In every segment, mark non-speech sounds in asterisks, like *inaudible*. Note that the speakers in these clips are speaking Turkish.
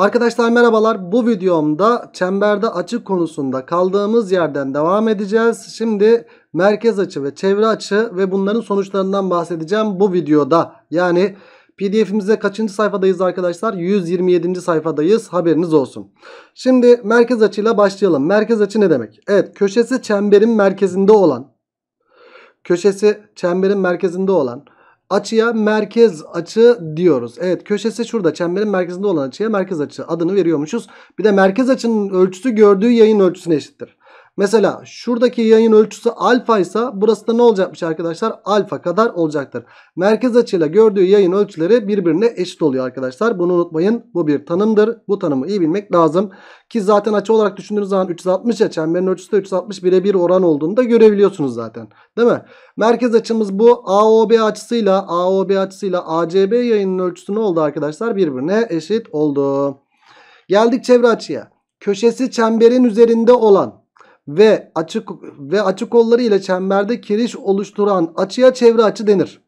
Arkadaşlar merhabalar. Bu videomda çemberde açı konusunda kaldığımız yerden devam edeceğiz. Şimdi merkez açı ve çevre açı ve bunların sonuçlarından bahsedeceğim bu videoda. Yani PDF'imize kaçıncı sayfadayız arkadaşlar? 127. sayfadayız. Haberiniz olsun. Şimdi merkez açıyla başlayalım. Merkez açı ne demek? Evet, köşesi çemberin merkezinde olan köşesi çemberin merkezinde olan açıya merkez açı diyoruz. Evet köşesi şurada çemberin merkezinde olan açıya merkez açı adını veriyormuşuz. Bir de merkez açının ölçüsü gördüğü yayın ölçüsüne eşittir. Mesela şuradaki yayın ölçüsü alfa ise burası da ne olacakmış arkadaşlar? Alfa kadar olacaktır. Merkez açıyla gördüğü yayın ölçüleri birbirine eşit oluyor arkadaşlar. Bunu unutmayın. Bu bir tanımdır. Bu tanımı iyi bilmek lazım. Ki zaten açı olarak düşündüğünüz zaman 360 ya çemberin ölçüsü de 360 bire bir oran olduğunu da görebiliyorsunuz zaten. Değil mi? Merkez açımız bu. AOB açısıyla AOB açısıyla ACB yayının ölçüsü ne oldu arkadaşlar? Birbirine eşit oldu. Geldik çevre açıya. Köşesi çemberin üzerinde olan ve açık ve açı kolları ile çemberde kiriş oluşturan açıya çevre açı denir.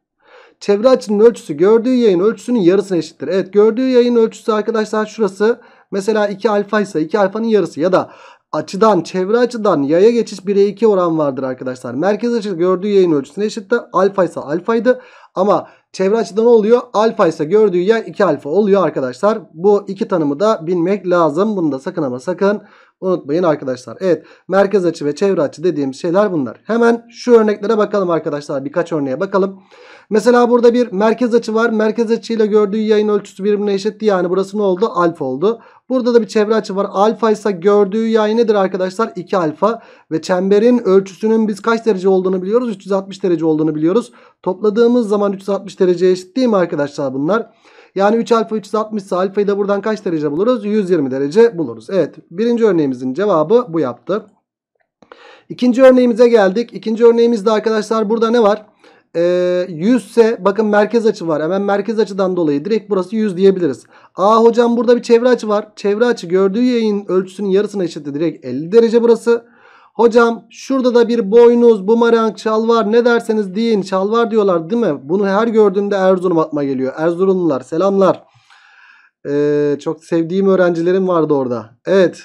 Çevre açının ölçüsü gördüğü yayın ölçüsünün yarısına eşittir. Evet gördüğü yayın ölçüsü arkadaşlar şurası. Mesela 2 alfa ise 2 alfanın yarısı ya da açıdan çevre açıdan yaya geçiş 1'e 2 oran vardır arkadaşlar. Merkez açı gördüğü yayın ölçüsüne eşittir. Alfa ise alfaydı ama çevre açıdan oluyor? Alfa ise gördüğü yay 2 alfa oluyor arkadaşlar. Bu iki tanımı da bilmek lazım. Bunu da sakın ama sakın Unutmayın arkadaşlar. Evet merkez açı ve çevre açı dediğimiz şeyler bunlar. Hemen şu örneklere bakalım arkadaşlar. Birkaç örneğe bakalım. Mesela burada bir merkez açı var. Merkez açıyla gördüğü yayın ölçüsü birbirine eşitti. Yani burası ne oldu? Alfa oldu. Burada da bir çevre açı var. Alfa ise gördüğü yay nedir arkadaşlar? 2 alfa. Ve çemberin ölçüsünün biz kaç derece olduğunu biliyoruz? 360 derece olduğunu biliyoruz. Topladığımız zaman 360 derece eşit değil mi arkadaşlar bunlar? Yani 3 alfa 360 ise alfayı da buradan kaç derece buluruz? 120 derece buluruz. Evet birinci örneğimizin cevabı bu yaptı. İkinci örneğimize geldik. İkinci örneğimizde arkadaşlar burada ne var? Ee, 100 ise bakın merkez açı var. Hemen merkez açıdan dolayı direkt burası 100 diyebiliriz. Aa hocam burada bir çevre açı var. Çevre açı gördüğü yayın ölçüsünün yarısına eşitti. Direkt 50 derece burası. Hocam şurada da bir boynuz, bumerang, şalvar ne derseniz deyin. Şalvar diyorlar değil mi? Bunu her gördüğümde Erzurum atma geliyor. Erzurumlular selamlar. Ee, çok sevdiğim öğrencilerim vardı orada. Evet.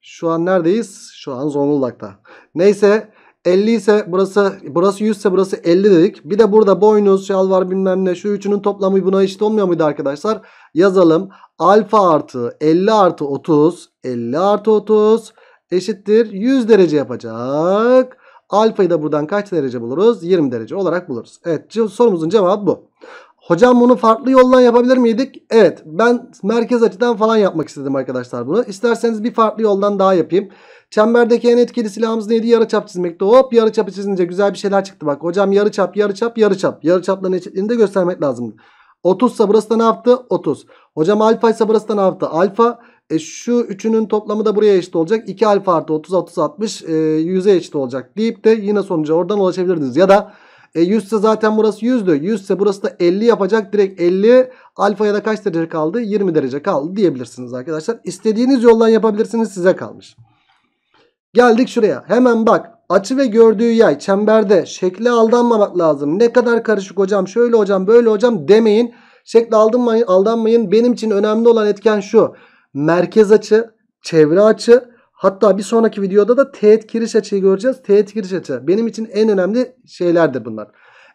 Şu an neredeyiz? Şu an Zonguldak'ta. Neyse 50 ise burası burası 100 ise burası 50 dedik. Bir de burada boynuz, şalvar bilmem ne şu üçünün toplamı buna eşit olmuyor muydu arkadaşlar? Yazalım. Alfa artı 50 artı 30 50 artı 30 eşittir 100 derece yapacak. Alfayı da buradan kaç derece buluruz? 20 derece olarak buluruz. Evet sorumuzun cevabı bu. Hocam bunu farklı yoldan yapabilir miydik? Evet ben merkez açıdan falan yapmak istedim arkadaşlar bunu. İsterseniz bir farklı yoldan daha yapayım. Çemberdeki en etkili silahımız neydi? Yarı çap çizmekti. Hop yarı çapı çizince güzel bir şeyler çıktı. Bak hocam yarı çap yarı çap yarı çap. Yarı çapların eşitliğini de göstermek lazım. 30 ise burası da ne yaptı? 30. Hocam alfa ise burası da ne yaptı? Alfa. E şu üçünün toplamı da buraya eşit olacak. 2 alfa artı 30 30 60 e, 100'e eşit olacak deyip de yine sonuca oradan ulaşabilirdiniz. Ya da e 100 ise zaten burası 100'dü. 100 ise burası da 50 yapacak. Direkt 50 alfaya da kaç derece kaldı? 20 derece kaldı diyebilirsiniz arkadaşlar. İstediğiniz yoldan yapabilirsiniz size kalmış. Geldik şuraya. Hemen bak açı ve gördüğü yay çemberde şekle aldanmamak lazım. Ne kadar karışık hocam şöyle hocam böyle hocam demeyin. Şekle aldanmayın, aldanmayın. Benim için önemli olan etken şu merkez açı, çevre açı hatta bir sonraki videoda da teğet giriş açıyı göreceğiz. Teğet giriş açı benim için en önemli şeylerdir bunlar.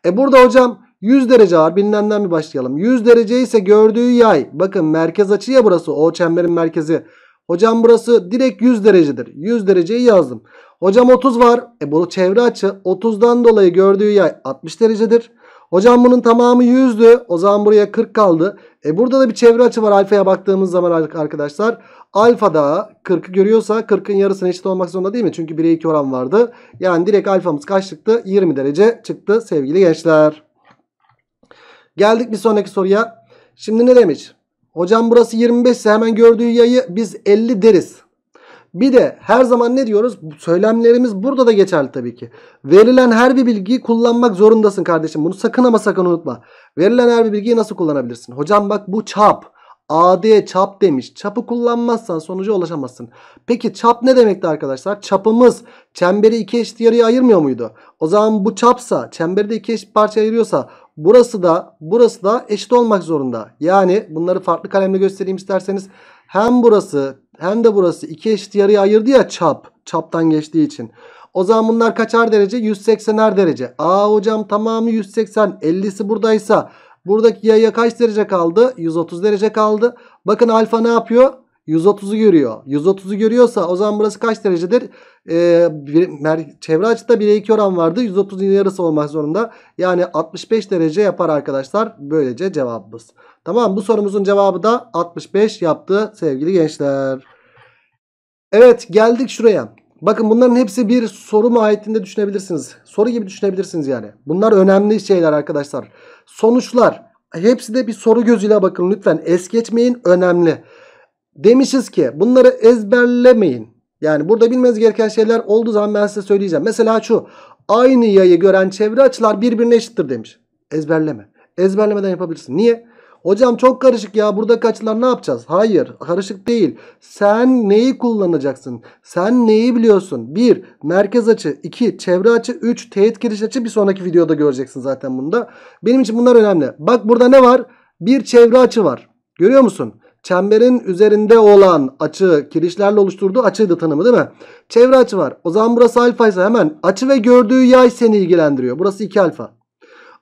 E burada hocam 100 derece var. Bilinenden bir başlayalım. 100 derece ise gördüğü yay. Bakın merkez açı ya burası. O çemberin merkezi. Hocam burası direkt 100 derecedir. 100 dereceyi yazdım. Hocam 30 var. E bu çevre açı 30'dan dolayı gördüğü yay 60 derecedir. Hocam bunun tamamı 100'dü. O zaman buraya 40 kaldı. E burada da bir çevre açı var alfaya baktığımız zaman arkadaşlar. alfa da 40'ı görüyorsa 40'ın yarısına eşit olmak zorunda değil mi? Çünkü 1'e 2 oran vardı. Yani direkt alfamız kaç çıktı? 20 derece çıktı sevgili gençler. Geldik bir sonraki soruya. Şimdi ne demiş? Hocam burası 25 ise hemen gördüğü yayı biz 50 deriz. Bir de her zaman ne diyoruz? Söylemlerimiz burada da geçerli tabii ki. Verilen her bir bilgiyi kullanmak zorundasın kardeşim. Bunu sakın ama sakın unutma. Verilen her bir bilgiyi nasıl kullanabilirsin? Hocam bak bu çap. AD çap demiş. Çapı kullanmazsan sonuca ulaşamazsın. Peki çap ne demekti arkadaşlar? Çapımız çemberi iki eşit yarıya ayırmıyor muydu? O zaman bu çapsa çemberi de iki eşit parça ayırıyorsa burası da burası da eşit olmak zorunda. Yani bunları farklı kalemle göstereyim isterseniz. Hem burası hem de burası iki eşit yarıya ayırdı ya çap. Çaptan geçtiği için. O zaman bunlar kaçar derece? 180'er derece. Aa hocam tamamı 180. 50'si buradaysa buradaki yaya kaç derece kaldı? 130 derece kaldı. Bakın alfa ne yapıyor? 130'u görüyor. 130'u görüyorsa o zaman burası kaç derecedir? Ee, bir, çevre açıda 1'e 2 oran vardı. 130'un yarısı olmak zorunda. Yani 65 derece yapar arkadaşlar. Böylece cevabımız. Tamam bu sorumuzun cevabı da 65 yaptı sevgili gençler. Evet geldik şuraya. Bakın bunların hepsi bir soru mahiyetinde düşünebilirsiniz. Soru gibi düşünebilirsiniz yani. Bunlar önemli şeyler arkadaşlar. Sonuçlar. Hepsi de bir soru gözüyle bakın lütfen. Es geçmeyin önemli. Önemli. Demişiz ki bunları ezberlemeyin. Yani burada bilmeniz gereken şeyler olduğu zaman ben size söyleyeceğim. Mesela şu aynı yayı gören çevre açılar birbirine eşittir demiş. Ezberleme. Ezberlemeden yapabilirsin. Niye? Hocam çok karışık ya buradaki açılar ne yapacağız? Hayır karışık değil. Sen neyi kullanacaksın? Sen neyi biliyorsun? 1. Merkez açı. 2. Çevre açı. 3. Teğet giriş açı. Bir sonraki videoda göreceksin zaten bunda. Benim için bunlar önemli. Bak burada ne var? Bir çevre açı var. Görüyor musun? çemberin üzerinde olan açı kirişlerle oluşturduğu açıydı tanımı değil mi? Çevre açı var. O zaman burası alfa ise hemen açı ve gördüğü yay seni ilgilendiriyor. Burası 2 alfa.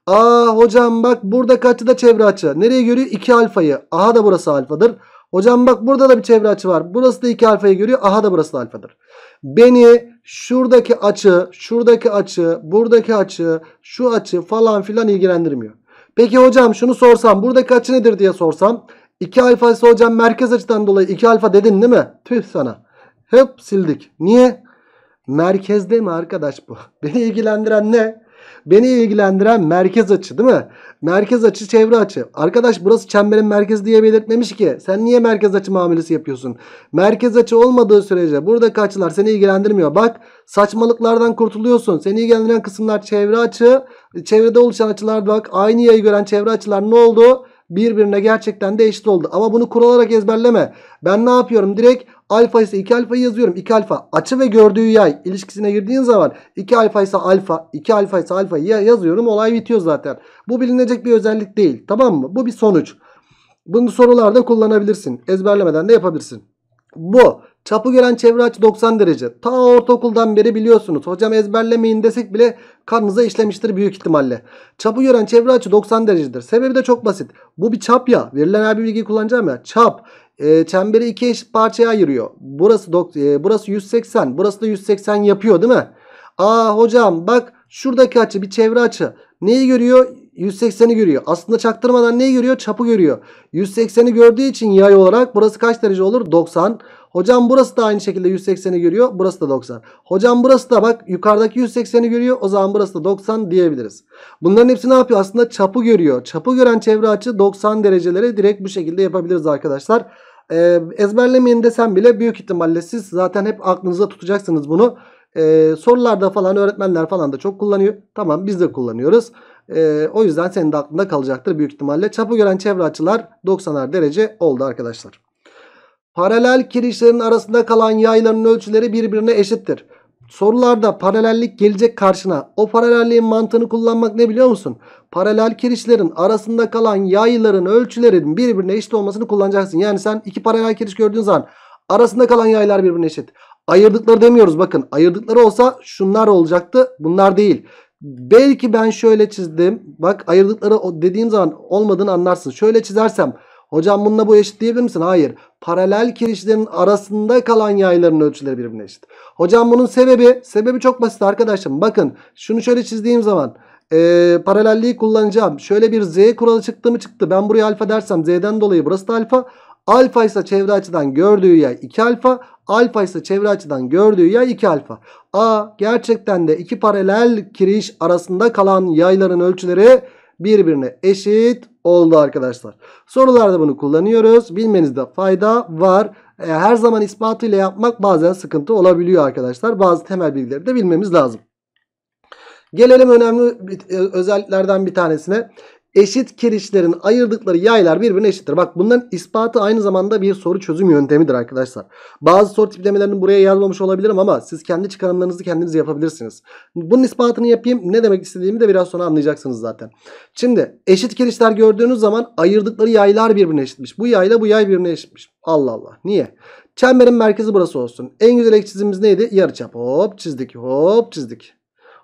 Aa hocam bak burada açı da çevre açı. Nereye görüyor? 2 alfayı. Aha da burası alfadır. Hocam bak burada da bir çevre açı var. Burası da 2 alfayı görüyor. Aha da burası da alfadır. Beni şuradaki açı, şuradaki açı, buradaki açı, şu açı falan filan ilgilendirmiyor. Peki hocam şunu sorsam buradaki açı nedir diye sorsam 2 alfa ise hocam merkez açıdan dolayı 2 alfa dedin değil mi? Tüh sana. Hep sildik. Niye? Merkezde mi arkadaş bu? *laughs* Beni ilgilendiren ne? Beni ilgilendiren merkez açı değil mi? Merkez açı çevre açı. Arkadaş burası çemberin merkezi diye belirtmemiş ki. Sen niye merkez açı muamelesi yapıyorsun? Merkez açı olmadığı sürece burada açılar seni ilgilendirmiyor. Bak saçmalıklardan kurtuluyorsun. Seni ilgilendiren kısımlar çevre açı. Çevrede oluşan açılar bak aynı yayı gören çevre açılar ne oldu? birbirine gerçekten de eşit oldu. Ama bunu kural olarak ezberleme. Ben ne yapıyorum? Direkt alfa ise 2 alfa yazıyorum. 2 alfa açı ve gördüğü yay ilişkisine girdiğin zaman 2 alfa ise alfa, 2 alfa ise alfa yazıyorum. Olay bitiyor zaten. Bu bilinecek bir özellik değil. Tamam mı? Bu bir sonuç. Bunu sorularda kullanabilirsin. Ezberlemeden de yapabilirsin. Bu çapı gören çevre açı 90 derece. Ta ortaokuldan beri biliyorsunuz. Hocam ezberlemeyin desek bile karnınıza işlemiştir büyük ihtimalle. Çapı gören çevre açı 90 derecedir. Sebebi de çok basit. Bu bir çap ya. Verilen her bir bilgiyi kullanacağım ya. Çap e, çemberi iki eşit parçaya ayırıyor. Burası, e, burası 180. Burası da 180 yapıyor değil mi? Aa hocam bak şuradaki açı bir çevre açı. Neyi görüyor? 180'i görüyor. Aslında çaktırmadan neyi görüyor? Çapı görüyor. 180'i gördüğü için yay olarak burası kaç derece olur? 90. Hocam burası da aynı şekilde 180'i görüyor. Burası da 90. Hocam burası da bak yukarıdaki 180'i görüyor. O zaman burası da 90 diyebiliriz. Bunların hepsi ne yapıyor? Aslında çapı görüyor. Çapı gören çevre açı 90 derecelere direkt bu şekilde yapabiliriz arkadaşlar. Ee, ezberlemeyin desem bile büyük ihtimalle siz zaten hep aklınıza tutacaksınız bunu. Ee, sorularda falan öğretmenler falan da çok kullanıyor. Tamam biz de kullanıyoruz. E, o yüzden senin de aklında kalacaktır büyük ihtimalle. Çapı gören çevre açılar 90'ar derece oldu arkadaşlar. Paralel kirişlerin arasında kalan yayların ölçüleri birbirine eşittir. Sorularda paralellik gelecek karşına. O paralelliğin mantığını kullanmak ne biliyor musun? Paralel kirişlerin arasında kalan yayların ölçülerin birbirine eşit olmasını kullanacaksın. Yani sen iki paralel kiriş gördüğün zaman arasında kalan yaylar birbirine eşit. Ayırdıkları demiyoruz bakın. Ayırdıkları olsa şunlar olacaktı. Bunlar değil. Belki ben şöyle çizdim. Bak ayırdıkları dediğim zaman olmadığını anlarsın. Şöyle çizersem hocam bununla bu eşit diyebilir misin? Hayır. Paralel kirişlerin arasında kalan yayların ölçüleri birbirine eşit. Hocam bunun sebebi sebebi çok basit arkadaşım. Bakın şunu şöyle çizdiğim zaman e, paralelliği kullanacağım. Şöyle bir z kuralı çıktı mı çıktı. Ben buraya alfa dersem z'den dolayı burası da alfa. Alfa ise çevre açıdan gördüğü yay 2 alfa. Alfa ise çevre açıdan gördüğü yay 2 alfa. A gerçekten de iki paralel kiriş arasında kalan yayların ölçüleri birbirine eşit oldu arkadaşlar. Sorularda bunu kullanıyoruz. Bilmenizde fayda var. E, her zaman ispatıyla yapmak bazen sıkıntı olabiliyor arkadaşlar. Bazı temel bilgileri de bilmemiz lazım. Gelelim önemli e, özelliklerden bir tanesine eşit kirişlerin ayırdıkları yaylar birbirine eşittir. Bak bunların ispatı aynı zamanda bir soru çözüm yöntemidir arkadaşlar. Bazı soru tiplemelerini buraya yazmamış olabilirim ama siz kendi çıkarımlarınızı kendiniz yapabilirsiniz. Bunun ispatını yapayım. Ne demek istediğimi de biraz sonra anlayacaksınız zaten. Şimdi eşit kirişler gördüğünüz zaman ayırdıkları yaylar birbirine eşitmiş. Bu yayla bu yay birbirine eşitmiş. Allah Allah. Niye? Çemberin merkezi burası olsun. En güzel ek çizimimiz neydi? Yarıçap. Hop çizdik. Hop çizdik.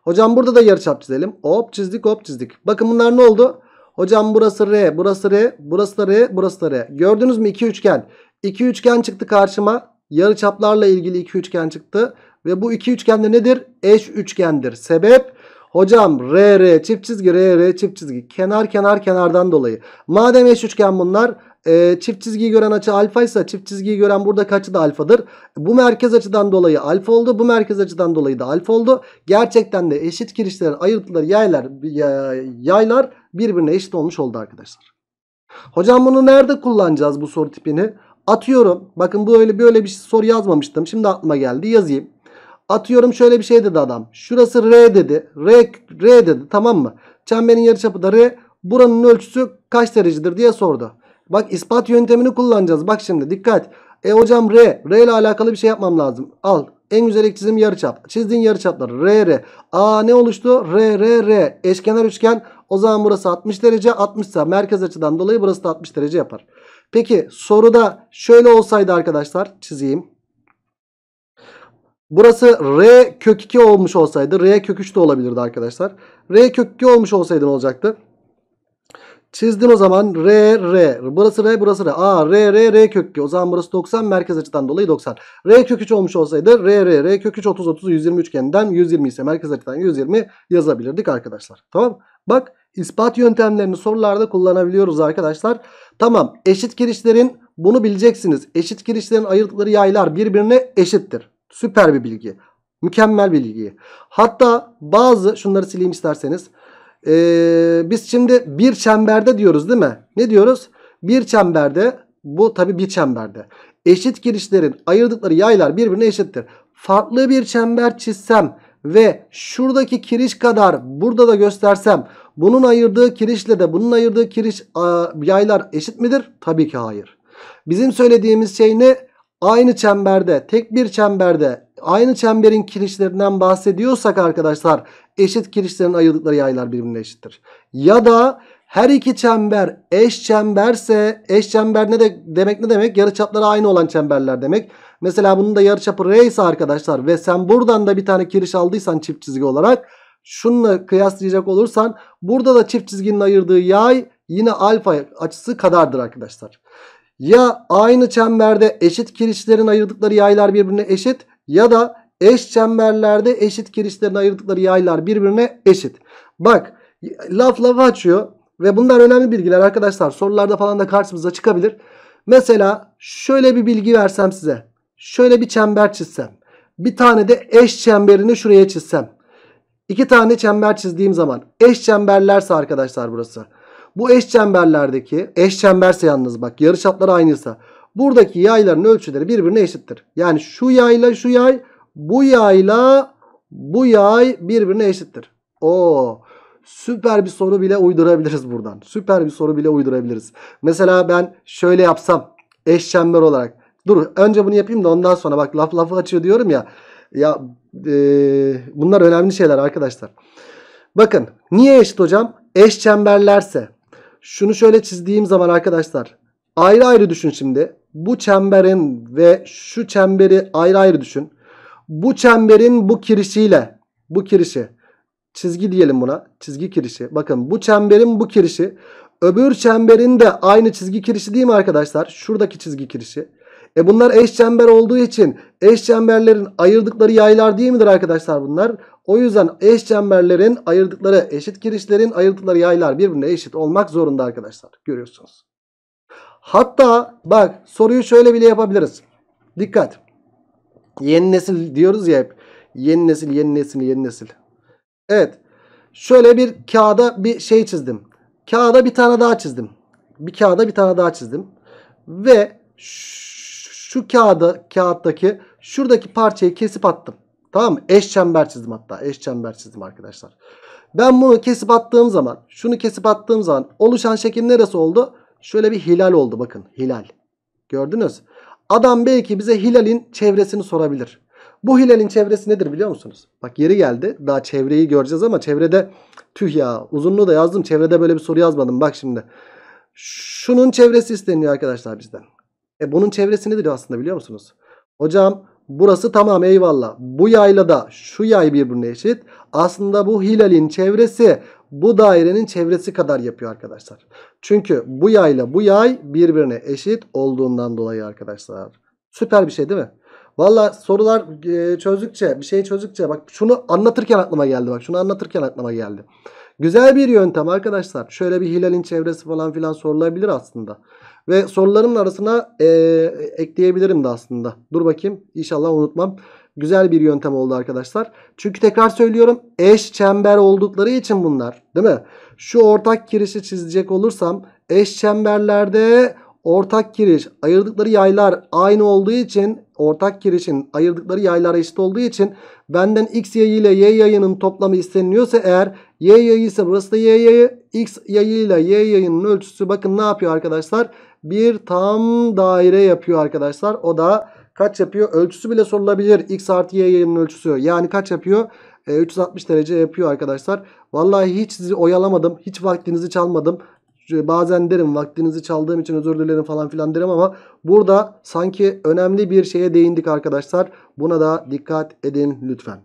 Hocam burada da yarıçap çizelim. Hop çizdik hop çizdik. Bakın bunlar ne oldu? Hocam burası R, burası R, burası da R, burası da R. Gördünüz mü? iki üçgen. İki üçgen çıktı karşıma. yarıçaplarla ilgili iki üçgen çıktı. Ve bu iki üçgen de nedir? Eş üçgendir. Sebep? Hocam R, R, çift çizgi, R, R, çift çizgi. Kenar, kenar, kenardan dolayı. Madem eş üçgen bunlar e, çift çizgiyi gören açı alfa ise çift çizgiyi gören buradaki açı da alfadır. Bu merkez açıdan dolayı alfa oldu. Bu merkez açıdan dolayı da alfa oldu. Gerçekten de eşit kirişlerin ayırtıları yaylar, yaylar birbirine eşit olmuş oldu arkadaşlar. Hocam bunu nerede kullanacağız bu soru tipini? Atıyorum. Bakın bu öyle böyle bir soru yazmamıştım. Şimdi aklıma geldi. Yazayım. Atıyorum şöyle bir şey dedi adam. Şurası R dedi. R, R dedi tamam mı? Çemberin yarıçapı da R. Buranın ölçüsü kaç derecedir diye sordu. Bak ispat yöntemini kullanacağız. Bak şimdi dikkat. E hocam R. R ile alakalı bir şey yapmam lazım. Al. En güzel ilk çizim yarıçap. Çizdiğin yarıçapları R R. A ne oluştu? R R R. Eşkenar üçgen. O zaman burası 60 derece. 60 ise merkez açıdan dolayı burası da 60 derece yapar. Peki soruda şöyle olsaydı arkadaşlar çizeyim. Burası R kök 2 olmuş olsaydı R kök 3 de olabilirdi arkadaşlar. R kök 2 olmuş olsaydı ne olacaktı? Çizdim o zaman. R, R. Burası R, burası R. A, R, R, R kökü. O zaman burası 90. Merkez açıdan dolayı 90. R kök 3 olmuş olsaydı R, R, R kök 3, 30, 30, 120 üçgeninden 120 ise merkez açıdan 120 yazabilirdik arkadaşlar. Tamam. Bak ispat yöntemlerini sorularda kullanabiliyoruz arkadaşlar. Tamam. Eşit girişlerin bunu bileceksiniz. Eşit girişlerin ayırdıkları yaylar birbirine eşittir. Süper bir bilgi. Mükemmel bilgi. Hatta bazı şunları sileyim isterseniz. Ee, biz şimdi bir çemberde diyoruz değil mi? Ne diyoruz? Bir çemberde bu tabi bir çemberde. Eşit girişlerin ayırdıkları yaylar birbirine eşittir. Farklı bir çember çizsem ve şuradaki kiriş kadar burada da göstersem bunun ayırdığı kirişle de bunun ayırdığı kiriş yaylar eşit midir? Tabii ki hayır. Bizim söylediğimiz şey ne? Aynı çemberde tek bir çemberde aynı çemberin kirişlerinden bahsediyorsak arkadaşlar eşit kirişlerin ayırdıkları yaylar birbirine eşittir. Ya da her iki çember eş çemberse eş çember ne de, demek ne demek? Yarıçapları aynı olan çemberler demek. Mesela bunun da yarıçapı R ise arkadaşlar ve sen buradan da bir tane kiriş aldıysan çift çizgi olarak şununla kıyaslayacak olursan burada da çift çizginin ayırdığı yay yine alfa açısı kadardır arkadaşlar. Ya aynı çemberde eşit kirişlerin ayırdıkları yaylar birbirine eşit ya da Eş çemberlerde eşit kirişlerini ayırdıkları yaylar birbirine eşit. Bak laf lafı açıyor ve bunlar önemli bilgiler arkadaşlar. Sorularda falan da karşımıza çıkabilir. Mesela şöyle bir bilgi versem size. Şöyle bir çember çizsem. Bir tane de eş çemberini şuraya çizsem. İki tane çember çizdiğim zaman eş çemberlerse arkadaşlar burası. Bu eş çemberlerdeki eş çemberse yalnız bak yarı çapları aynıysa buradaki yayların ölçüleri birbirine eşittir. Yani şu yayla şu yay bu yayla bu yay birbirine eşittir. Oo. Süper bir soru bile uydurabiliriz buradan. Süper bir soru bile uydurabiliriz. Mesela ben şöyle yapsam eş çember olarak. Dur önce bunu yapayım da ondan sonra bak laf lafı açıyor diyorum ya. Ya e, bunlar önemli şeyler arkadaşlar. Bakın niye eşit hocam? Eş çemberlerse, şunu şöyle çizdiğim zaman arkadaşlar ayrı ayrı düşün şimdi. Bu çemberin ve şu çemberi ayrı ayrı düşün bu çemberin bu kirişiyle bu kirişi çizgi diyelim buna çizgi kirişi bakın bu çemberin bu kirişi öbür çemberin de aynı çizgi kirişi değil mi arkadaşlar şuradaki çizgi kirişi e bunlar eş çember olduğu için eş çemberlerin ayırdıkları yaylar değil midir arkadaşlar bunlar o yüzden eş çemberlerin ayırdıkları eşit kirişlerin ayırdıkları yaylar birbirine eşit olmak zorunda arkadaşlar görüyorsunuz hatta bak soruyu şöyle bile yapabiliriz dikkat Yeni nesil diyoruz ya hep. Yeni nesil, yeni nesil, yeni nesil. Evet. Şöyle bir kağıda bir şey çizdim. Kağıda bir tane daha çizdim. Bir kağıda bir tane daha çizdim. Ve şu kağıda, kağıttaki şuradaki parçayı kesip attım. Tamam mı? Eş çember çizdim hatta. Eş çember çizdim arkadaşlar. Ben bunu kesip attığım zaman, şunu kesip attığım zaman oluşan şekil neresi oldu? Şöyle bir hilal oldu bakın. Hilal. Gördünüz. Adam belki bize hilalin çevresini sorabilir. Bu hilalin çevresi nedir biliyor musunuz? Bak yeri geldi. Daha çevreyi göreceğiz ama çevrede tüh ya uzunluğu da yazdım. Çevrede böyle bir soru yazmadım. Bak şimdi. Şunun çevresi isteniyor arkadaşlar bizden. E bunun çevresi nedir aslında biliyor musunuz? Hocam burası tamam eyvallah. Bu yayla da şu yay birbirine eşit. Aslında bu hilalin çevresi bu dairenin çevresi kadar yapıyor arkadaşlar. Çünkü bu yayla bu yay birbirine eşit olduğundan dolayı arkadaşlar. Süper bir şey değil mi? Valla sorular e, çözdükçe bir şeyi çözdükçe bak şunu anlatırken aklıma geldi bak şunu anlatırken aklıma geldi. Güzel bir yöntem arkadaşlar. Şöyle bir hilalin çevresi falan filan sorulabilir aslında. Ve soruların arasına e, ekleyebilirim de aslında. Dur bakayım inşallah unutmam. Güzel bir yöntem oldu arkadaşlar. Çünkü tekrar söylüyorum eş çember oldukları için bunlar değil mi? Şu ortak kirişi çizecek olursam eş çemberlerde ortak kiriş ayırdıkları yaylar aynı olduğu için ortak kirişin ayırdıkları yaylar eşit olduğu için benden x yayı ile y yayının toplamı isteniliyorsa eğer y yayı ise burası da y yayı x yayı ile y yayının ölçüsü bakın ne yapıyor arkadaşlar bir tam daire yapıyor arkadaşlar o da kaç yapıyor? Ölçüsü bile sorulabilir. X artı Y yayının ölçüsü. Yani kaç yapıyor? E, 360 derece yapıyor arkadaşlar. Vallahi hiç sizi oyalamadım. Hiç vaktinizi çalmadım. Bazen derim vaktinizi çaldığım için özür dilerim falan filan derim ama burada sanki önemli bir şeye değindik arkadaşlar. Buna da dikkat edin lütfen.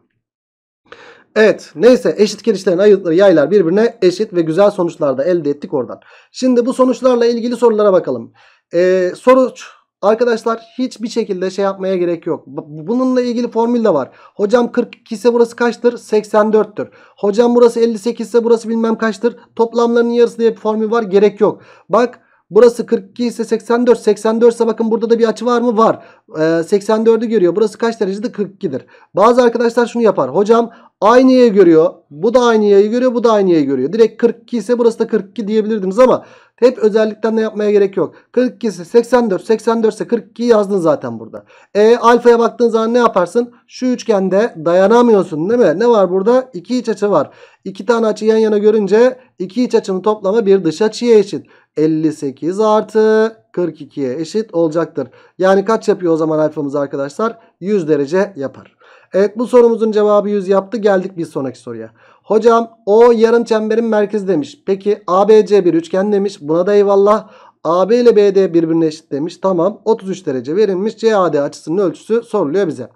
Evet neyse eşit kirişlerin ayıtları yaylar birbirine eşit ve güzel sonuçlar da elde ettik oradan. Şimdi bu sonuçlarla ilgili sorulara bakalım. Ee, soru Arkadaşlar hiçbir şekilde şey yapmaya gerek yok. Bununla ilgili formül de var. Hocam 42 ise burası kaçtır? 84'tür. Hocam burası 58 ise burası bilmem kaçtır. Toplamlarının yarısı diye bir formül var. Gerek yok. Bak Burası 42 ise 84. 84 ise bakın burada da bir açı var mı? Var. Ee, 84'ü görüyor. Burası kaç derecede? 42'dir. Bazı arkadaşlar şunu yapar. Hocam aynı yayı görüyor. Bu da aynı yayı görüyor. Bu da aynı yayı görüyor. Direkt 42 ise burası da 42 diyebilirdiniz ama hep özellikten de yapmaya gerek yok. 42 ise 84. 84 ise 42 yazdın zaten burada. E alfaya baktığın zaman ne yaparsın? Şu üçgende dayanamıyorsun değil mi? Ne var burada? İki iç açı var. İki tane açı yan yana görünce iki iç açının toplamı bir dış açıya eşit. 58 artı 42'ye eşit olacaktır. Yani kaç yapıyor o zaman alfamız arkadaşlar? 100 derece yapar. Evet bu sorumuzun cevabı 100 yaptı. Geldik bir sonraki soruya. Hocam o yarım çemberin merkezi demiş. Peki ABC bir üçgen demiş. Buna da eyvallah. AB ile BD birbirine eşit demiş. Tamam 33 derece verilmiş. CAD açısının ölçüsü soruluyor bize.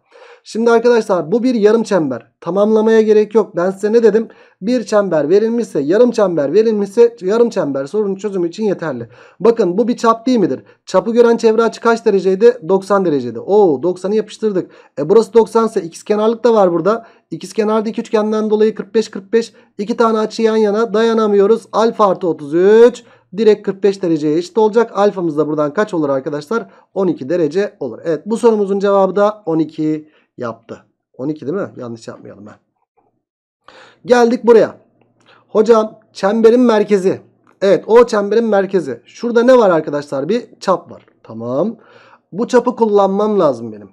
Şimdi arkadaşlar bu bir yarım çember. Tamamlamaya gerek yok. Ben size ne dedim? Bir çember verilmişse yarım çember verilmişse yarım çember sorunun çözümü için yeterli. Bakın bu bir çap değil midir? Çapı gören çevre açı kaç dereceydi? 90 dereceydi. Oo 90'ı yapıştırdık. E burası 90 ise ikizkenarlık da var burada. İkizkenardaki üçgenden dolayı 45 45 iki tane açı yan yana dayanamıyoruz. Alfa artı 33 direkt 45 dereceye eşit olacak. Alfamız da buradan kaç olur arkadaşlar? 12 derece olur. Evet bu sorumuzun cevabı da 12 yaptı. 12 değil mi? Yanlış yapmayalım ben. Geldik buraya. Hocam çemberin merkezi. Evet o çemberin merkezi. Şurada ne var arkadaşlar? Bir çap var. Tamam. Bu çapı kullanmam lazım benim.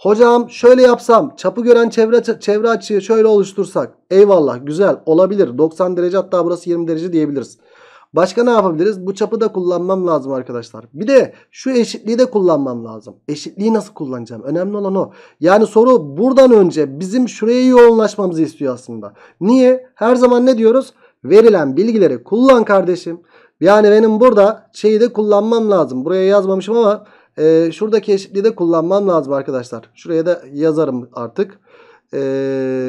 Hocam şöyle yapsam çapı gören çevre, çevre açıyı şöyle oluştursak. Eyvallah güzel olabilir. 90 derece hatta burası 20 derece diyebiliriz. Başka ne yapabiliriz? Bu çapı da kullanmam lazım arkadaşlar. Bir de şu eşitliği de kullanmam lazım. Eşitliği nasıl kullanacağım? Önemli olan o. Yani soru buradan önce bizim şuraya yoğunlaşmamızı istiyor aslında. Niye? Her zaman ne diyoruz? Verilen bilgileri kullan kardeşim. Yani benim burada şeyi de kullanmam lazım. Buraya yazmamışım ama e, şuradaki eşitliği de kullanmam lazım arkadaşlar. Şuraya da yazarım artık. E,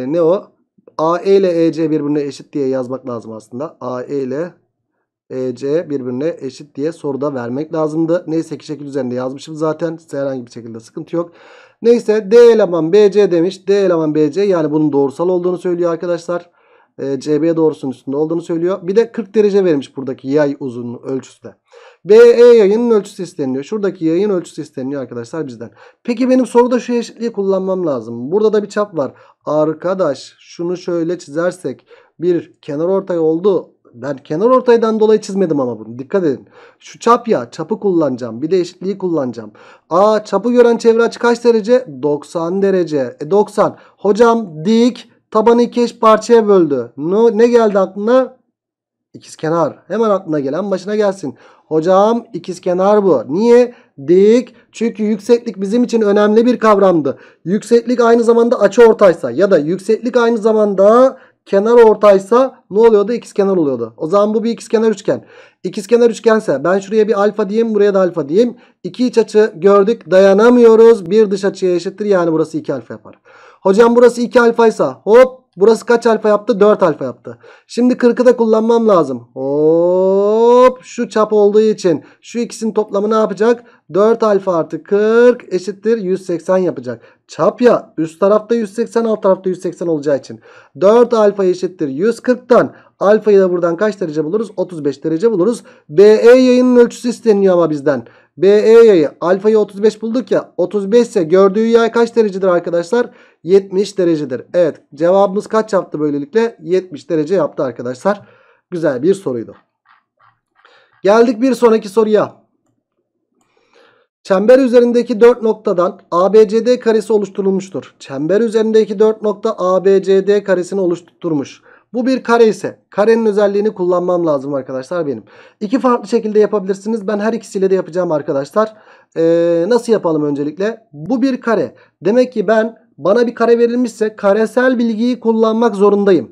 ne o? AE ile EC birbirine eşit diye yazmak lazım aslında. AE ile EC birbirine eşit diye soruda vermek lazımdı. Neyse ki şekil üzerinde yazmışım zaten. Size Herhangi bir şekilde sıkıntı yok. Neyse D eleman BC demiş. D eleman BC yani bunun doğrusal olduğunu söylüyor arkadaşlar. E, CB doğrusunun üstünde olduğunu söylüyor. Bir de 40 derece vermiş buradaki yay uzunluğu ölçüsü de. BE yayının ölçüsü isteniyor. Şuradaki yayın ölçüsü isteniyor arkadaşlar bizden. Peki benim soruda şu eşitliği kullanmam lazım. Burada da bir çap var. Arkadaş şunu şöyle çizersek bir kenar ortay oldu. Ben kenar ortaydan dolayı çizmedim ama bunu. Dikkat edin. Şu çap ya. Çapı kullanacağım. Bir de eşitliği kullanacağım. A çapı gören çevre açı kaç derece? 90 derece. E 90. Hocam dik tabanı iki eş parçaya böldü. No, ne geldi aklına? İkiz kenar. Hemen aklına gelen başına gelsin. Hocam ikiz kenar bu. Niye? Dik. Çünkü yükseklik bizim için önemli bir kavramdı. Yükseklik aynı zamanda açı ortaysa ya da yükseklik aynı zamanda kenar ortaysa ne oluyordu? İkiz kenar oluyordu. O zaman bu bir ikiz kenar üçgen. İkiz kenar üçgense ben şuraya bir alfa diyeyim buraya da alfa diyeyim. İki iç açı gördük dayanamıyoruz. Bir dış açıya eşittir yani burası 2 alfa yapar. Hocam burası 2 alfaysa hop burası kaç alfa yaptı? 4 alfa yaptı. Şimdi 40'ı da kullanmam lazım. Hop şu çap olduğu için şu ikisinin toplamı ne yapacak? 4 alfa artı 40 eşittir 180 yapacak çap ya üst tarafta 180 alt tarafta 180 olacağı için 4 alfa eşittir 140'tan alfayı da buradan kaç derece buluruz 35 derece buluruz BE yayının ölçüsü isteniyor ama bizden BE yayı alfayı 35 bulduk ya 35 ise gördüğü yay kaç derecedir arkadaşlar 70 derecedir evet cevabımız kaç yaptı böylelikle 70 derece yaptı arkadaşlar güzel bir soruydu geldik bir sonraki soruya Çember üzerindeki 4 noktadan ABCD karesi oluşturulmuştur. Çember üzerindeki 4 nokta ABCD karesini oluşturmuş. Bu bir kare ise karenin özelliğini kullanmam lazım arkadaşlar benim. İki farklı şekilde yapabilirsiniz. Ben her ikisiyle de yapacağım arkadaşlar. Ee, nasıl yapalım öncelikle? Bu bir kare. Demek ki ben bana bir kare verilmişse karesel bilgiyi kullanmak zorundayım.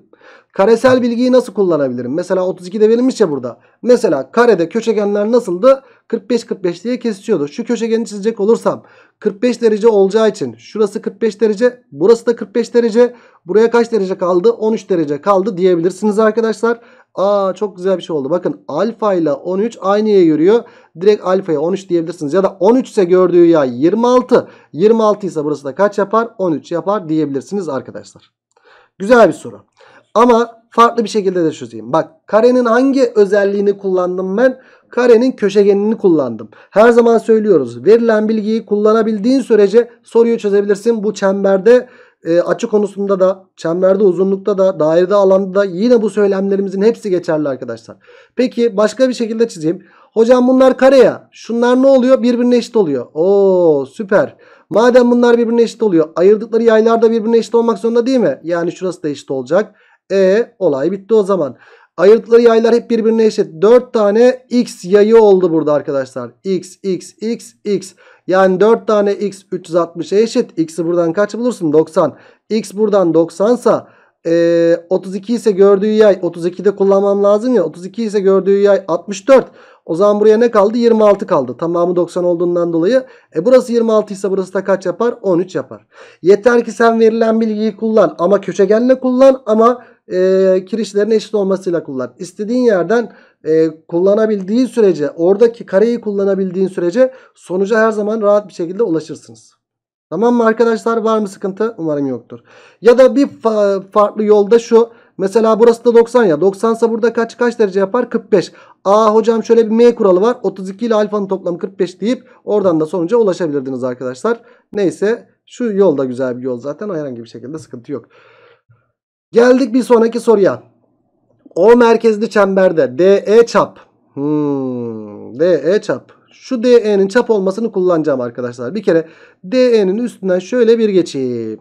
Karesel bilgiyi nasıl kullanabilirim? Mesela 32'de verilmiş ya burada. Mesela karede köşegenler nasıldı? 45-45 diye kesişiyordu. Şu köşegeni çizecek olursam 45 derece olacağı için şurası 45 derece burası da 45 derece. Buraya kaç derece kaldı? 13 derece kaldı diyebilirsiniz arkadaşlar. Aa çok güzel bir şey oldu. Bakın alfa ile 13 aynıya yürüyor. Direkt alfaya 13 diyebilirsiniz. Ya da 13 ise gördüğü yay 26. 26 ise burası da kaç yapar? 13 yapar diyebilirsiniz arkadaşlar. Güzel bir soru. Ama farklı bir şekilde de çözeyim. Bak karenin hangi özelliğini kullandım ben? karenin köşegenini kullandım. Her zaman söylüyoruz. Verilen bilgiyi kullanabildiğin sürece soruyu çözebilirsin. Bu çemberde e, açı konusunda da çemberde uzunlukta da dairede alanda da yine bu söylemlerimizin hepsi geçerli arkadaşlar. Peki başka bir şekilde çizeyim. Hocam bunlar kare ya. Şunlar ne oluyor? Birbirine eşit oluyor. Oo süper. Madem bunlar birbirine eşit oluyor. Ayırdıkları yaylar da birbirine eşit olmak zorunda değil mi? Yani şurası da eşit olacak. E olay bitti o zaman. Ayırdıkları yaylar hep birbirine eşit. 4 tane x yayı oldu burada arkadaşlar. x, x, x, x. Yani 4 tane x 360'a eşit. x'i buradan kaç bulursun? 90. x buradan 90 sa e, 32 ise gördüğü yay 32'de kullanmam lazım ya. 32 ise gördüğü yay 64. O zaman buraya ne kaldı? 26 kaldı. Tamamı 90 olduğundan dolayı. E burası 26 ise burası da kaç yapar? 13 yapar. Yeter ki sen verilen bilgiyi kullan. Ama köşegenle kullan ama e, kirişlerin eşit olmasıyla kullan. İstediğin yerden e, kullanabildiğin sürece oradaki kareyi kullanabildiğin sürece sonuca her zaman rahat bir şekilde ulaşırsınız. Tamam mı arkadaşlar? Var mı sıkıntı? Umarım yoktur. Ya da bir fa farklı yolda şu. Mesela burası da 90 ya. 90 ise burada kaç kaç derece yapar? 45. Aa hocam şöyle bir M kuralı var. 32 ile alfanın toplamı 45 deyip oradan da sonuca ulaşabilirdiniz arkadaşlar. Neyse şu yol da güzel bir yol zaten. Herhangi bir şekilde sıkıntı yok. Geldik bir sonraki soruya. O merkezli çemberde DE çap. Hmm, DE çap. Şu DE'nin çap olmasını kullanacağım arkadaşlar. Bir kere DE'nin üstünden şöyle bir geçeyim.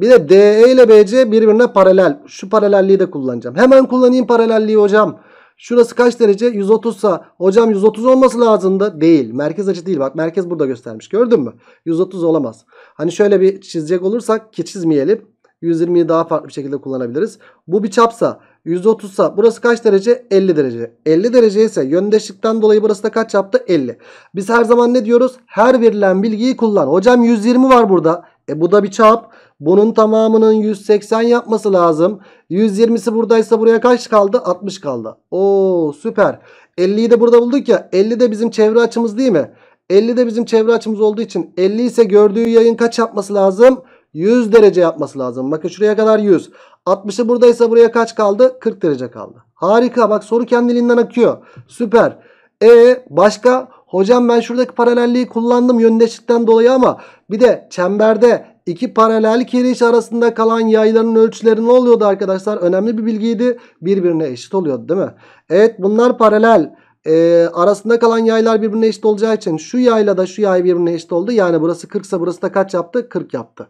Bir de DE ile BC birbirine paralel. Şu paralelliği de kullanacağım. Hemen kullanayım paralelliği hocam. Şurası kaç derece? 130 sa. Hocam 130 olması lazım değil. Merkez açı değil. Bak merkez burada göstermiş. Gördün mü? 130 olamaz. Hani şöyle bir çizecek olursak ki çizmeyelim. 120'yi daha farklı bir şekilde kullanabiliriz. Bu bir çapsa 130 sa burası kaç derece? 50 derece. 50 derece ise yöndeşlikten dolayı burası da kaç yaptı? 50. Biz her zaman ne diyoruz? Her verilen bilgiyi kullan. Hocam 120 var burada. E bu da bir çap. Bunun tamamının 180 yapması lazım. 120'si buradaysa buraya kaç kaldı? 60 kaldı. Oo süper. 50'yi de burada bulduk ya. 50 de bizim çevre açımız değil mi? 50 de bizim çevre açımız olduğu için 50 ise gördüğü yayın kaç yapması lazım? 100 derece yapması lazım. Bakın şuraya kadar 100. 60'ı buradaysa buraya kaç kaldı? 40 derece kaldı. Harika bak soru kendiliğinden akıyor. Süper. E başka? Hocam ben şuradaki paralelliği kullandım yöndeşlikten dolayı ama bir de çemberde iki paralel kiriş arasında kalan yayların ölçüleri ne oluyordu arkadaşlar? Önemli bir bilgiydi. Birbirine eşit oluyordu değil mi? Evet bunlar paralel ee, arasında kalan yaylar birbirine eşit olacağı için şu yayla da şu yay birbirine eşit oldu. Yani burası 40 ise burası da kaç yaptı? 40 yaptı.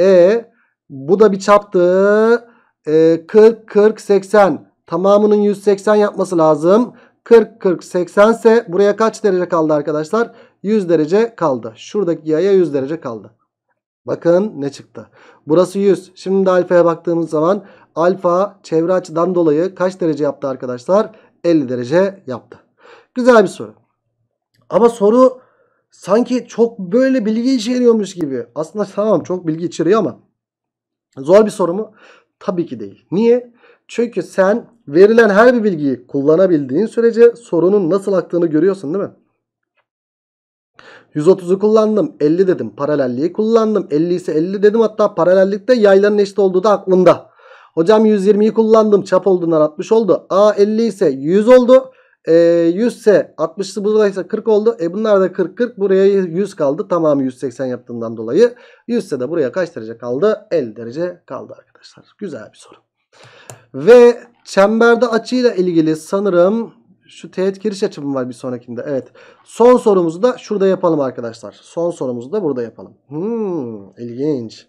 E bu da bir çaptı. E, 40, 40, 80. Tamamının 180 yapması lazım. 40, 40, 80 ise buraya kaç derece kaldı arkadaşlar? 100 derece kaldı. Şuradaki yaya 100 derece kaldı. Bakın ne çıktı. Burası 100. Şimdi de alfaya baktığımız zaman alfa çevre açıdan dolayı kaç derece yaptı arkadaşlar? 50 derece yaptı. Güzel bir soru. Ama soru sanki çok böyle bilgi içeriyormuş gibi. Aslında tamam çok bilgi içeriyor ama zor bir soru mu? Tabii ki değil. Niye? Çünkü sen verilen her bir bilgiyi kullanabildiğin sürece sorunun nasıl aktığını görüyorsun değil mi? 130'u kullandım 50 dedim. Paralelliği kullandım 50 ise 50 dedim. Hatta paralellikte yayların eşit olduğu da aklımda. Hocam 120'yi kullandım. Çap olduğundan 60 oldu. A 50 ise 100 oldu e, ee, 100 ise 60'lı buradaysa 40 oldu. E bunlar da 40 40 buraya 100 kaldı. Tamamı 180 yaptığından dolayı 100 ise de buraya kaç derece kaldı? 50 derece kaldı arkadaşlar. Güzel bir soru. Ve çemberde açıyla ilgili sanırım şu teğet giriş açımı var bir sonrakinde. Evet. Son sorumuzu da şurada yapalım arkadaşlar. Son sorumuzu da burada yapalım. Hmm, ilginç.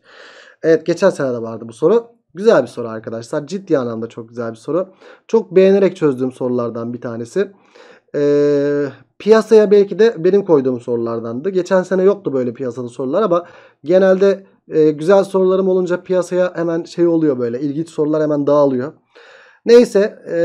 Evet geçen sene de vardı bu soru. Güzel bir soru arkadaşlar. Ciddi anlamda çok güzel bir soru. Çok beğenerek çözdüğüm sorulardan bir tanesi. Ee, piyasaya belki de benim koyduğum sorulardandı. Geçen sene yoktu böyle piyasada sorular ama genelde e, güzel sorularım olunca piyasaya hemen şey oluyor böyle. ilginç sorular hemen dağılıyor. Neyse e,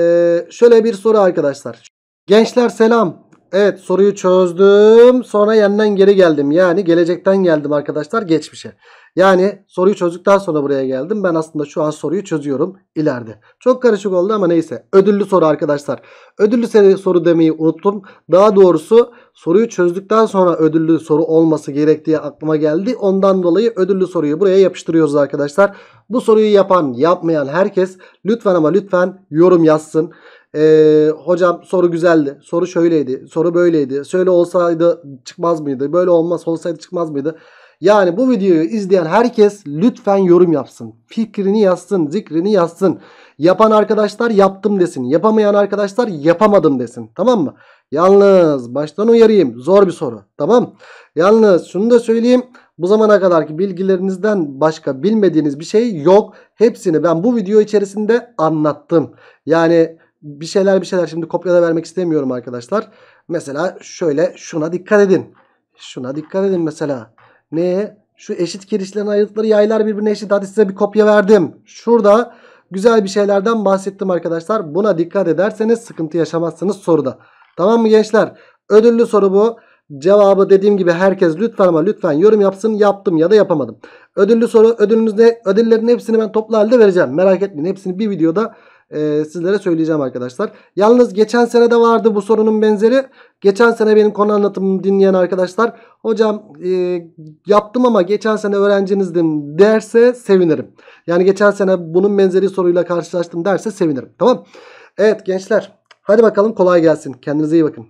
şöyle bir soru arkadaşlar. Gençler selam. Evet soruyu çözdüm. Sonra yeniden geri geldim. Yani gelecekten geldim arkadaşlar geçmişe. Yani soruyu çözdükten sonra buraya geldim. Ben aslında şu an soruyu çözüyorum ileride. Çok karışık oldu ama neyse. Ödüllü soru arkadaşlar. Ödüllü soru demeyi unuttum. Daha doğrusu soruyu çözdükten sonra ödüllü soru olması gerektiği aklıma geldi. Ondan dolayı ödüllü soruyu buraya yapıştırıyoruz arkadaşlar. Bu soruyu yapan yapmayan herkes lütfen ama lütfen yorum yazsın ee, hocam soru güzeldi, soru şöyleydi, soru böyleydi, şöyle olsaydı çıkmaz mıydı, böyle olmaz olsaydı çıkmaz mıydı? Yani bu videoyu izleyen herkes lütfen yorum yapsın. Fikrini yazsın, zikrini yazsın. Yapan arkadaşlar yaptım desin. Yapamayan arkadaşlar yapamadım desin. Tamam mı? Yalnız baştan uyarayım. Zor bir soru. Tamam. Yalnız şunu da söyleyeyim. Bu zamana kadarki bilgilerinizden başka bilmediğiniz bir şey yok. Hepsini ben bu video içerisinde anlattım. Yani bir şeyler bir şeyler şimdi kopyala vermek istemiyorum arkadaşlar. Mesela şöyle şuna dikkat edin. Şuna dikkat edin mesela. Neye? Şu eşit kirişlerine ayırdıkları yaylar birbirine eşit. Hadi size bir kopya verdim. Şurada güzel bir şeylerden bahsettim arkadaşlar. Buna dikkat ederseniz sıkıntı yaşamazsınız soruda. Tamam mı gençler? Ödüllü soru bu. Cevabı dediğim gibi herkes lütfen ama lütfen yorum yapsın. Yaptım ya da yapamadım. Ödüllü soru ödülünüzde ödüllerin hepsini ben toplu halde vereceğim. Merak etmeyin hepsini bir videoda e, sizlere söyleyeceğim arkadaşlar. Yalnız geçen sene de vardı bu sorunun benzeri. Geçen sene benim konu anlatımımı dinleyen arkadaşlar hocam e, yaptım ama geçen sene öğrencinizdim derse sevinirim. Yani geçen sene bunun benzeri soruyla karşılaştım derse sevinirim. Tamam. Evet gençler hadi bakalım kolay gelsin. Kendinize iyi bakın.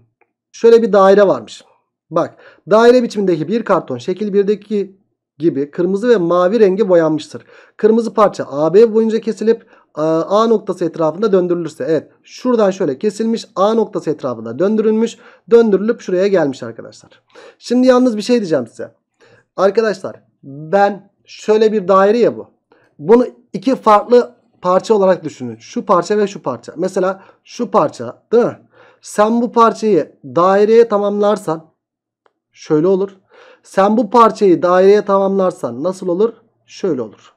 Şöyle bir daire varmış. Bak daire biçimindeki bir karton şekil birdeki gibi kırmızı ve mavi rengi boyanmıştır. Kırmızı parça AB boyunca kesilip e, A noktası etrafında döndürülürse. Evet şuradan şöyle kesilmiş A noktası etrafında döndürülmüş. Döndürülüp şuraya gelmiş arkadaşlar. Şimdi yalnız bir şey diyeceğim size. Arkadaşlar ben şöyle bir daire ya bu. Bunu iki farklı parça olarak düşünün. Şu parça ve şu parça. Mesela şu parça değil mi? Sen bu parçayı daireye tamamlarsan şöyle olur. Sen bu parçayı daireye tamamlarsan nasıl olur? Şöyle olur.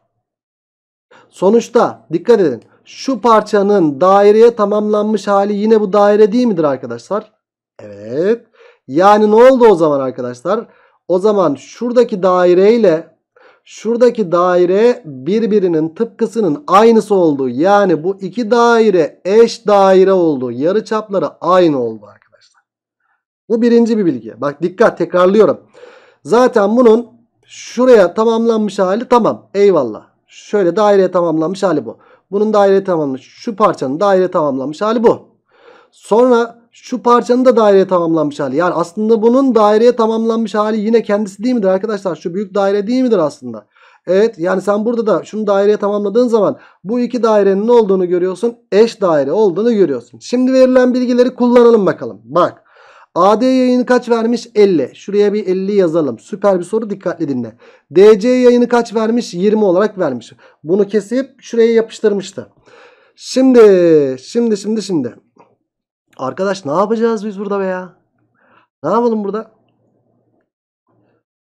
Sonuçta dikkat edin. Şu parçanın daireye tamamlanmış hali yine bu daire değil midir arkadaşlar? Evet. Yani ne oldu o zaman arkadaşlar? O zaman şuradaki daireyle şuradaki daire birbirinin tıpkısının aynısı oldu. Yani bu iki daire eş daire oldu. yarıçapları aynı oldu arkadaşlar. Bu birinci bir bilgi. Bak dikkat tekrarlıyorum. Zaten bunun şuraya tamamlanmış hali tamam. Eyvallah. Şöyle daireye tamamlanmış hali bu. Bunun daireye tamamlanmış. Şu parçanın daireye tamamlanmış hali bu. Sonra şu parçanın da daireye tamamlanmış hali. Yani aslında bunun daireye tamamlanmış hali yine kendisi değil midir arkadaşlar? Şu büyük daire değil midir aslında? Evet yani sen burada da şunu daireye tamamladığın zaman bu iki dairenin ne olduğunu görüyorsun. Eş daire olduğunu görüyorsun. Şimdi verilen bilgileri kullanalım bakalım. Bak AD yayını kaç vermiş? 50. Şuraya bir 50 yazalım. Süper bir soru dikkatli dinle. DC yayını kaç vermiş? 20 olarak vermiş. Bunu kesip şuraya yapıştırmıştı. Şimdi şimdi şimdi şimdi. Arkadaş ne yapacağız biz burada be ya? Ne yapalım burada?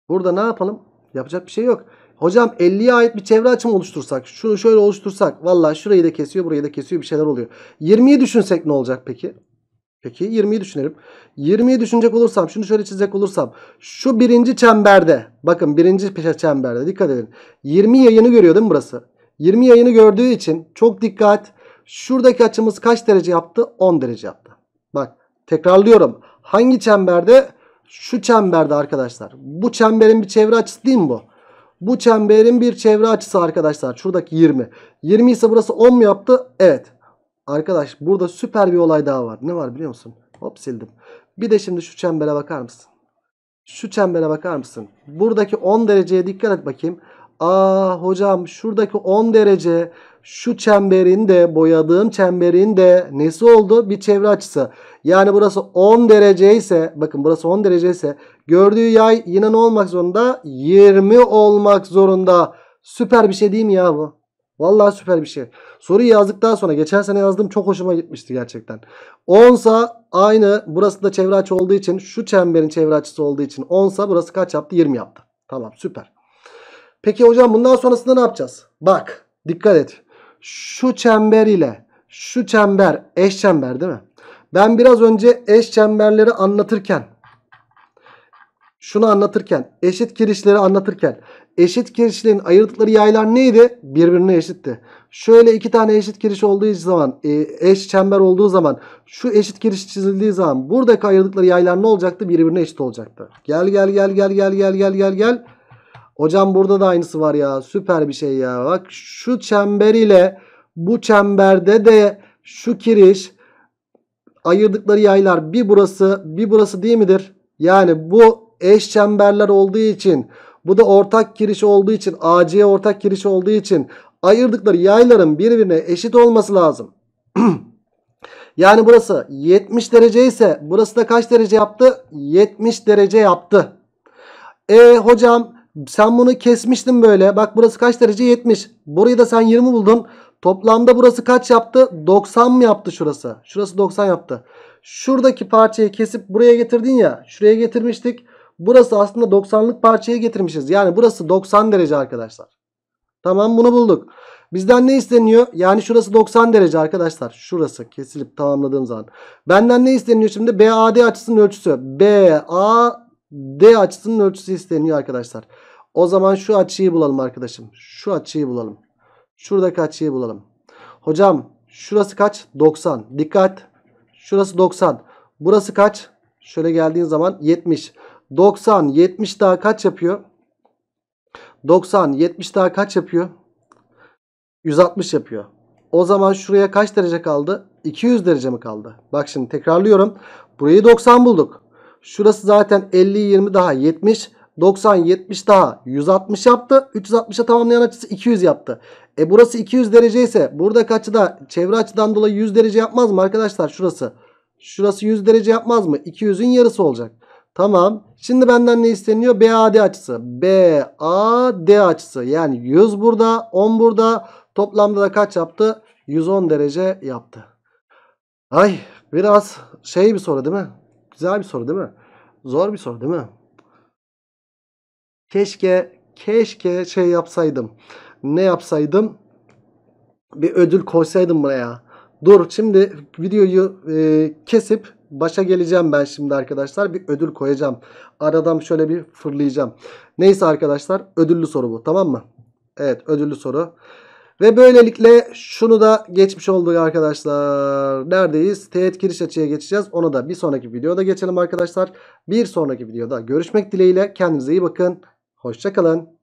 Burada ne yapalım? Yapacak bir şey yok. Hocam 50'ye ait bir çevre açımı oluştursak. Şunu şöyle oluştursak. Valla şurayı da kesiyor burayı da kesiyor bir şeyler oluyor. 20'yi düşünsek ne olacak peki? Peki 20'yi düşünelim. 20'yi düşünecek olursam şunu şöyle çizecek olursam şu birinci çemberde bakın birinci çemberde dikkat edin. 20 yayını görüyor değil mi burası? 20 yayını gördüğü için çok dikkat. Şuradaki açımız kaç derece yaptı? 10 derece yaptı. Bak tekrarlıyorum. Hangi çemberde? Şu çemberde arkadaşlar. Bu çemberin bir çevre açısı değil mi bu? Bu çemberin bir çevre açısı arkadaşlar. Şuradaki 20. 20 ise burası 10 mu yaptı? Evet. Arkadaş burada süper bir olay daha var. Ne var biliyor musun? Hop sildim. Bir de şimdi şu çembere bakar mısın? Şu çembere bakar mısın? Buradaki 10 dereceye dikkat et bakayım. Aa hocam şuradaki 10 derece şu çemberin de boyadığım çemberin de nesi oldu? Bir çevre açısı. Yani burası 10 derece ise bakın burası 10 derece ise gördüğü yay yine ne olmak zorunda? 20 olmak zorunda. Süper bir şey değil mi ya bu? Vallahi süper bir şey. Soruyu yazdıktan sonra geçen sene yazdım çok hoşuma gitmişti gerçekten. 10 sa aynı burası da çevre açı olduğu için şu çemberin çevre açısı olduğu için 10 sa burası kaç yaptı? 20 yaptı. Tamam süper. Peki hocam bundan sonrasında ne yapacağız? Bak dikkat et. Şu çember ile şu çember eş çember değil mi? Ben biraz önce eş çemberleri anlatırken şunu anlatırken eşit girişleri anlatırken eşit kirişlerin ayırdıkları yaylar neydi? Birbirine eşitti. Şöyle iki tane eşit kiriş olduğu zaman e, eş çember olduğu zaman şu eşit kiriş çizildiği zaman buradaki ayırdıkları yaylar ne olacaktı? Birbirine eşit olacaktı. Gel gel gel gel gel gel gel gel gel. Hocam burada da aynısı var ya süper bir şey ya. Bak şu çember ile bu çemberde de şu kiriş ayırdıkları yaylar bir burası bir burası değil midir? Yani bu eş çemberler olduğu için bu da ortak giriş olduğu için AC'ye ortak giriş olduğu için ayırdıkları yayların birbirine eşit olması lazım. *clears throat* yani burası 70 derece ise burası da kaç derece yaptı? 70 derece yaptı. E hocam sen bunu kesmiştin böyle. Bak burası kaç derece? 70. Burayı da sen 20 buldun. Toplamda burası kaç yaptı? 90 mı yaptı şurası? Şurası 90 yaptı. Şuradaki parçayı kesip buraya getirdin ya. Şuraya getirmiştik. Burası aslında 90'lık parçaya getirmişiz. Yani burası 90 derece arkadaşlar. Tamam bunu bulduk. Bizden ne isteniyor? Yani şurası 90 derece arkadaşlar. Şurası kesilip tamamladığım zaman. Benden ne isteniyor şimdi? BAD açısının ölçüsü. BAD açısının ölçüsü isteniyor arkadaşlar. O zaman şu açıyı bulalım arkadaşım. Şu açıyı bulalım. Şuradaki açıyı bulalım. Hocam şurası kaç? 90. Dikkat. Şurası 90. Burası kaç? Şöyle geldiğin zaman 70. 90, 70 daha kaç yapıyor? 90, 70 daha kaç yapıyor? 160 yapıyor. O zaman şuraya kaç derece kaldı? 200 derece mi kaldı? Bak şimdi tekrarlıyorum. Burayı 90 bulduk. Şurası zaten 50, 20 daha 70. 90, 70 daha 160 yaptı. 360'a tamamlayan açısı 200 yaptı. E burası 200 derece ise buradaki açıda çevre açıdan dolayı 100 derece yapmaz mı arkadaşlar şurası? Şurası 100 derece yapmaz mı? 200'ün yarısı olacak. Tamam. Şimdi benden ne isteniyor? BAD açısı. BAD açısı. Yani 100 burada, 10 burada. Toplamda da kaç yaptı? 110 derece yaptı. Ay biraz şey bir soru değil mi? Güzel bir soru değil mi? Zor bir soru değil mi? Keşke keşke şey yapsaydım. Ne yapsaydım? Bir ödül koysaydım buraya. Dur şimdi videoyu e, kesip Başa geleceğim ben şimdi arkadaşlar. Bir ödül koyacağım. Aradan şöyle bir fırlayacağım. Neyse arkadaşlar ödüllü soru bu tamam mı? Evet ödüllü soru. Ve böylelikle şunu da geçmiş olduk arkadaşlar. Neredeyiz? Teğet giriş açıya geçeceğiz. Ona da bir sonraki videoda geçelim arkadaşlar. Bir sonraki videoda görüşmek dileğiyle. Kendinize iyi bakın. Hoşçakalın.